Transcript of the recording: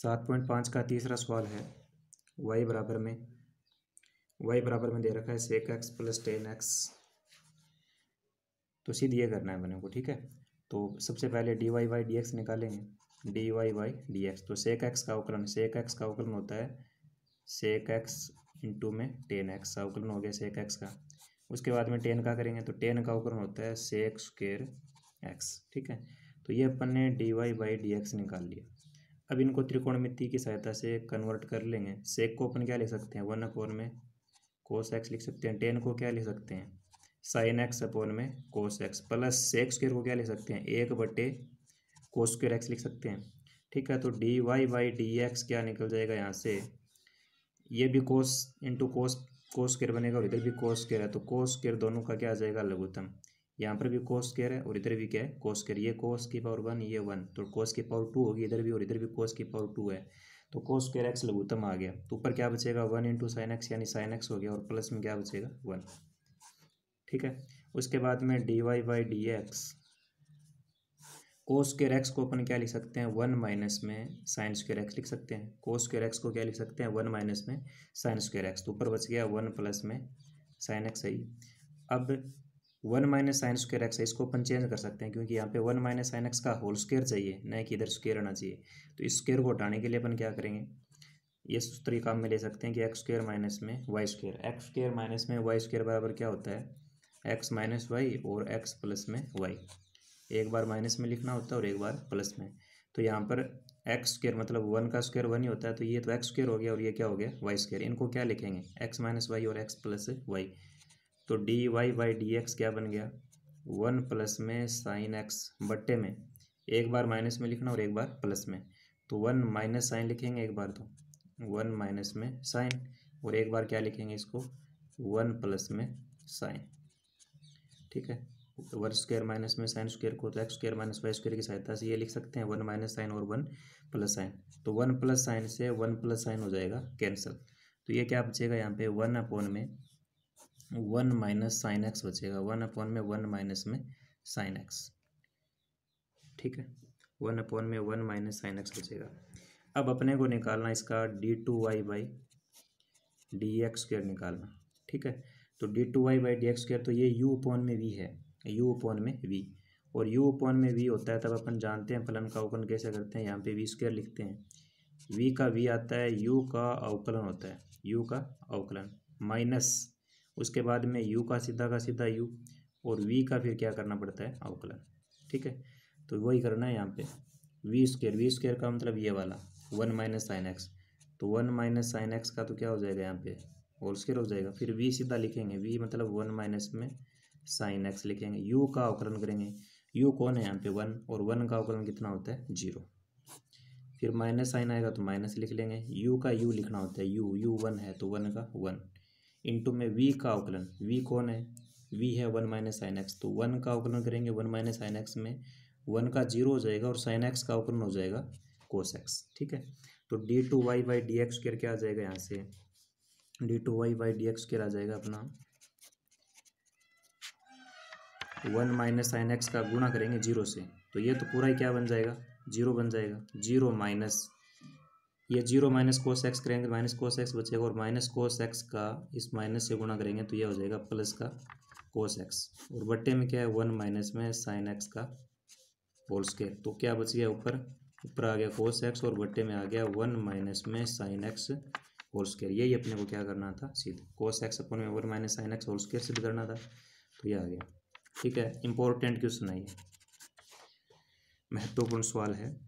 सात पॉइंट पाँच का तीसरा सवाल है वाई बराबर में वाई बराबर में दे रखा है sec x plus tan x तो सीधे ये करना है मैंने को ठीक है तो सबसे पहले d y y d x निकालेंगे d y y d x तो सेक एक्स का अवकलन सेक एक्स का अवकलन होता है सेक एक्स इंटू में टेन एक्स का अवकलन हो गया सेक एक्स का उसके बाद में टेन का करेंगे तो टेन का अवकलन होता है सेक स्क्र एक्स ठीक है तो ये अपन ने d y y d x निकाल लिया अब इनको त्रिकोणमिति की सहायता से कन्वर्ट कर लेंगे सेक को अपन क्या लिख सकते हैं वन अपोन में कोस एक्स लिख सकते हैं टेन को क्या लिख सकते हैं साइन एक्स अपोन में cos x plus sec x square को क्या लिख सकते हैं एक बटे कोस स्क्र एक्स लिख सकते हैं ठीक है तो d y by d x क्या निकल जाएगा यहाँ से ये भी कोस इंटू कोस कोस स्क्र बनेगा और इधर भी कोस स्क्र है तो कोस स्क्र दोनों का क्या आ जाएगा लघुतम यहाँ पर भी कोस केयर है और इधर भी क्या है कोस केयर ये कोस की पावर वन ये वन तो कोस की पावर टू होगी इधर भी और इधर भी कोस की पावर टू है तो कोस केयर एक्स लघुतम आ गया तो ऊपर क्या बचेगा वन इंटू साइन एक्स यानी साइन एक्स हो गया और प्लस में क्या बचेगा वन ठीक है उसके बाद में d y by d x cos square x को अपन क्या लिख सकते हैं वन माइनस में साइन स्क्र एक्स लिख सकते हैं कोस केयर एक्स को क्या लिख सकते हैं वन माइनस में साइन स्क्र एक्स तो ऊपर बच गया वन प्लस में साइन एक्स सही अब one minus sine square x है इसको अपन चेंज कर सकते हैं क्योंकि यहाँ पे वन माइनस साइन एक्स का होल स्केयर चाहिए न कि इधर स्केयर आना चाहिए तो इस स्क्र को हटाने के लिए अपन क्या करेंगे ये सूत्र काम में ले सकते हैं कि एक्स स्क्र माइनस में y square x square minus में वाई स्क्र बराबर क्या होता है एक्स माइनस वाई और एक्स प्लस में वाई एक बार माइनस में लिखना होता है और एक बार प्लस में तो यहाँ पर एक्स स्क्र मतलब वन का स्क्वेयर वन ही होता है तो ये तो एक्स स्क्र हो गया और ये क्या हो गया वाई स्क्र इनको क्या लिखेंगे एक्स माइनस वाई और एक्स प्लस वाई तो d y by d x क्या बन गया वन प्लस में साइन एक्स बट्टे में एक बार माइनस में लिखना और एक बार प्लस में तो वन माइनस साइन लिखेंगे एक बार तो वन माइनस में साइन और एक बार क्या लिखेंगे इसको वन प्लस में साइन ठीक है वन स्क्वायर माइनस में साइन स्क्वायर को तो x square minus y square की सहायता से ये लिख सकते हैं वन माइनस साइन और वन प्लस साइन तो वन प्लस साइन से वन प्लस साइन हो जाएगा कैंसिल तो ये क्या बचेगा यहाँ पे वन अपॉन में वन माइनस साइन एक्स बचेगा वन अपॉन में वन माइनस में साइन एक्स ठीक है वन अपॉन में वन माइनस साइन एक्स बचेगा अब अपने को निकालना इसका d two y by d x square निकालना ठीक है तो d two y by d x square तो ये यू अपॉन में वी है यू अपॉन में वी और यू अपॉन में वी होता है तब अपन जानते हैं फलन का अवकलन कैसे करते हैं यहाँ पे वी स्क्वेयर लिखते हैं वी का वी आता है यू का अवकलन होता है यू का अवकलन माइनस उसके बाद में यू का सीधा का सीधा यू और वी का फिर क्या करना पड़ता है अवकलन ठीक है तो वही करना है यहाँ पे वी स्क्र वी स्क्र का मतलब ये वाला वन माइनस साइन एक्स तो वन माइनस साइन एक्स का तो क्या हो जाएगा यहाँ पे होल स्केयर हो जाएगा फिर वी सीधा लिखेंगे वी मतलब वन माइनस में साइन एक्स लिखेंगे यू का अवकलन करेंगे यू कौन है यहाँ पे वन और वन का अवकलन कितना होता है जीरो फिर माइनस साइन आएगा तो माइनस लिख लेंगे यू का यू लिखना होता है यू यू वन है तो वन का वन इंटू में वी का अवकलन वी कौन है वी है वन माइनस साइन एक्स तो वन का अवकलन करेंगे वन माइनस साइन एक्स में वन का जीरो हो जाएगा और साइन एक्स का अवकलन हो जाएगा कोस एक्स ठीक है तो d two y by d x square क्या आ जाएगा यहाँ से d two y by d x square आ जाएगा अपना वन माइनस साइन एक्स का गुणा करेंगे जीरो से तो ये तो पूरा ही क्या बन जाएगा जीरो बन जाएगा जीरो माइनस ये जीरो माइनस कोस एक्स करेंगे तो माइनस कोस एक्स बचेगा और माइनस कोस एक्स का इस माइनस से गुणा करेंगे तो ये हो जाएगा प्लस का कोस एक्स और बट्टे में क्या है वन माइनस में साइन एक्स का होल स्केयर तो क्या बच गया ऊपर ऊपर आ गया कोस एक्स और बट्टे में आ गया वन माइनस में साइन एक्स होल स्केयर यही अपने को क्या करना था सीधे कोस एक्स अपन में one minus sine x whole square सिद्ध करना था तो यह आ गया ठीक है इंपॉर्टेंट क्वेश्चन है महत्वपूर्ण सवाल है